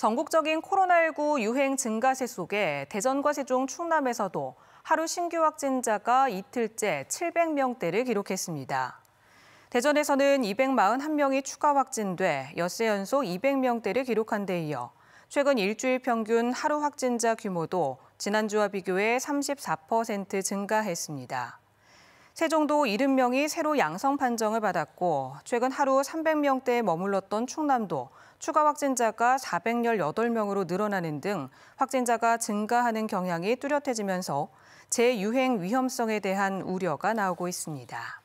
전국적인 코로나19 유행 증가세 속에 대전과 세종, 충남에서도 하루 신규 확진자가 이틀째 700명대를 기록했습니다. 대전에서는 241명이 추가 확진돼 엿새 연속 200명대를 기록한 데 이어 최근 일주일 평균 하루 확진자 규모도 지난주와 비교해 34% 증가했습니다. 세종도 70명이 새로 양성 판정을 받았고 최근 하루 300명대에 머물렀던 충남도 추가 확진자가 418명으로 늘어나는 등 확진자가 증가하는 경향이 뚜렷해지면서 재유행 위험성에 대한 우려가 나오고 있습니다.